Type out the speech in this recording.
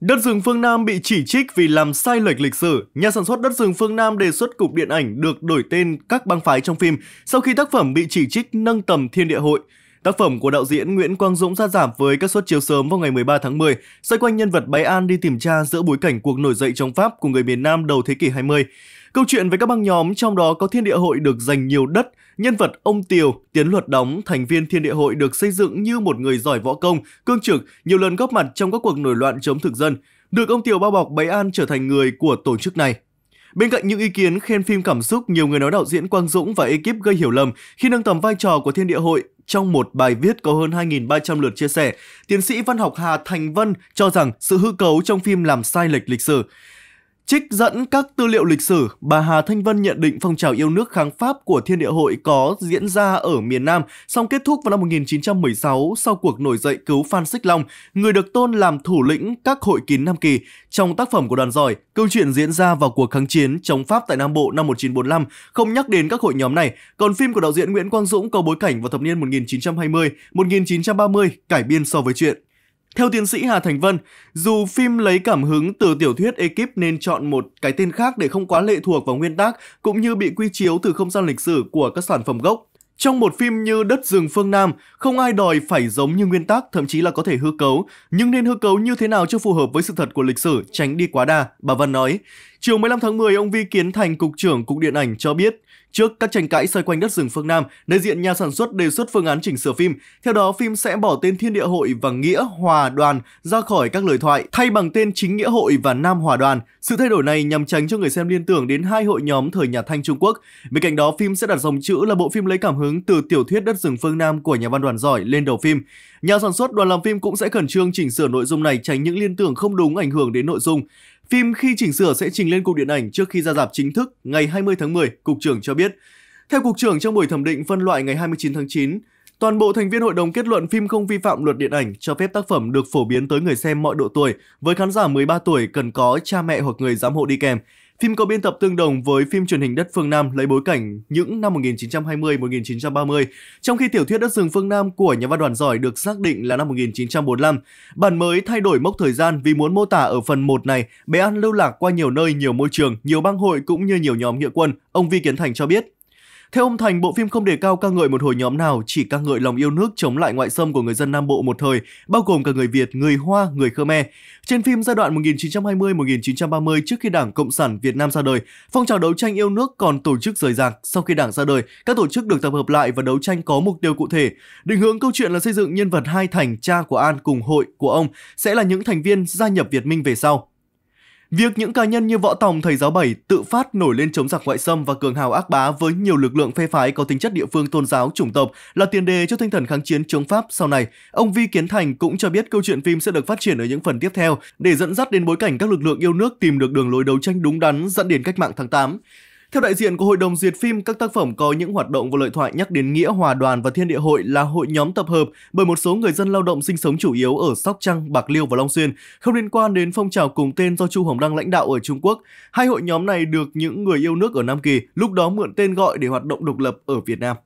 Đất rừng phương Nam bị chỉ trích vì làm sai lệch lịch sử. Nhà sản xuất Đất rừng phương Nam đề xuất cục điện ảnh được đổi tên các băng phái trong phim sau khi tác phẩm bị chỉ trích nâng tầm thiên địa hội. Tác phẩm của đạo diễn Nguyễn Quang Dũng ra giảm với các suất chiếu sớm vào ngày 13 tháng 10, xoay quanh nhân vật Bái An đi tìm cha giữa bối cảnh cuộc nổi dậy chống Pháp của người miền Nam đầu thế kỷ 20. Câu chuyện với các băng nhóm trong đó có Thiên Địa Hội được dành nhiều đất, nhân vật ông Tiều, Tiến Luật đóng, thành viên Thiên Địa Hội được xây dựng như một người giỏi võ công, cương trực, nhiều lần góp mặt trong các cuộc nổi loạn chống thực dân. Được ông Tiều bao bọc Bái An trở thành người của tổ chức này. Bên cạnh những ý kiến khen phim cảm xúc, nhiều người nói đạo diễn Quang Dũng và ekip gây hiểu lầm khi nâng tầm vai trò của Thiên Địa Hội trong một bài viết có hơn 2.300 lượt chia sẻ, tiến sĩ văn học Hà Thành Vân cho rằng sự hư cấu trong phim làm sai lệch lịch sử. Trích dẫn các tư liệu lịch sử, bà Hà Thanh Vân nhận định phong trào yêu nước kháng Pháp của Thiên Địa Hội có diễn ra ở miền Nam, song kết thúc vào năm 1916 sau cuộc nổi dậy cứu Phan Xích Long, người được tôn làm thủ lĩnh các hội kín Nam Kỳ. Trong tác phẩm của đoàn giỏi, câu chuyện diễn ra vào cuộc kháng chiến chống Pháp tại Nam Bộ năm 1945 không nhắc đến các hội nhóm này, còn phim của đạo diễn Nguyễn Quang Dũng có bối cảnh vào thập niên 1920, 1930 cải biên so với chuyện theo tiến sĩ Hà Thành Vân, dù phim lấy cảm hứng từ tiểu thuyết ekip nên chọn một cái tên khác để không quá lệ thuộc vào nguyên tác cũng như bị quy chiếu từ không gian lịch sử của các sản phẩm gốc. Trong một phim như Đất rừng phương Nam, không ai đòi phải giống như nguyên tác, thậm chí là có thể hư cấu, nhưng nên hư cấu như thế nào cho phù hợp với sự thật của lịch sử, tránh đi quá đà, bà Vân nói. Chiều 15 tháng 10, ông Vi Kiến Thành, Cục trưởng Cục Điện ảnh cho biết, Trước các tranh cãi xoay quanh đất rừng phương Nam, đại diện nhà sản xuất đề xuất phương án chỉnh sửa phim. Theo đó, phim sẽ bỏ tên Thiên Địa Hội và Nghĩa Hòa Đoàn ra khỏi các lời thoại, thay bằng tên chính Nghĩa Hội và Nam Hòa Đoàn. Sự thay đổi này nhằm tránh cho người xem liên tưởng đến hai hội nhóm thời nhà Thanh Trung Quốc. Bên cạnh đó, phim sẽ đặt dòng chữ là bộ phim lấy cảm hứng từ tiểu thuyết Đất rừng phương Nam của nhà văn đoàn giỏi lên đầu phim. Nhà sản xuất đoàn làm phim cũng sẽ khẩn trương chỉnh sửa nội dung này tránh những liên tưởng không đúng ảnh hưởng đến nội dung. Phim khi chỉnh sửa sẽ trình lên Cục Điện ảnh trước khi ra rạp chính thức ngày 20 tháng 10, Cục trưởng cho biết. Theo Cục trưởng trong buổi thẩm định phân loại ngày 29 tháng 9, toàn bộ thành viên hội đồng kết luận phim không vi phạm luật điện ảnh cho phép tác phẩm được phổ biến tới người xem mọi độ tuổi với khán giả 13 tuổi cần có cha mẹ hoặc người giám hộ đi kèm. Phim có biên tập tương đồng với phim truyền hình Đất Phương Nam lấy bối cảnh những năm 1920-1930, trong khi tiểu thuyết Đất rừng phương Nam của nhà văn đoàn giỏi được xác định là năm 1945. Bản mới thay đổi mốc thời gian vì muốn mô tả ở phần 1 này bé ăn lưu lạc qua nhiều nơi, nhiều môi trường, nhiều bang hội cũng như nhiều nhóm nghĩa quân, ông Vi Kiến Thành cho biết. Theo ông Thành, bộ phim không đề cao ca ngợi một hồi nhóm nào, chỉ ca ngợi lòng yêu nước chống lại ngoại xâm của người dân Nam Bộ một thời, bao gồm cả người Việt, người Hoa, người Khmer. Trên phim giai đoạn 1920-1930 trước khi Đảng Cộng sản Việt Nam ra đời, phong trào đấu tranh yêu nước còn tổ chức rời rạc. Sau khi Đảng ra đời, các tổ chức được tập hợp lại và đấu tranh có mục tiêu cụ thể. Định hướng câu chuyện là xây dựng nhân vật hai Thành, cha của An cùng hội của ông sẽ là những thành viên gia nhập Việt Minh về sau. Việc những cá nhân như Võ Tòng, thầy giáo Bảy tự phát nổi lên chống giặc ngoại xâm và cường hào ác bá với nhiều lực lượng phe phái có tính chất địa phương tôn giáo, chủng tộc là tiền đề cho tinh thần kháng chiến chống Pháp sau này. Ông Vi Kiến Thành cũng cho biết câu chuyện phim sẽ được phát triển ở những phần tiếp theo để dẫn dắt đến bối cảnh các lực lượng yêu nước tìm được đường lối đấu tranh đúng đắn dẫn đến cách mạng tháng 8. Theo đại diện của Hội đồng Duyệt phim, các tác phẩm có những hoạt động và lời thoại nhắc đến nghĩa hòa đoàn và thiên địa hội là hội nhóm tập hợp bởi một số người dân lao động sinh sống chủ yếu ở Sóc Trăng, Bạc Liêu và Long Xuyên, không liên quan đến phong trào cùng tên do Chu Hồng Đăng lãnh đạo ở Trung Quốc. Hai hội nhóm này được những người yêu nước ở Nam Kỳ lúc đó mượn tên gọi để hoạt động độc lập ở Việt Nam.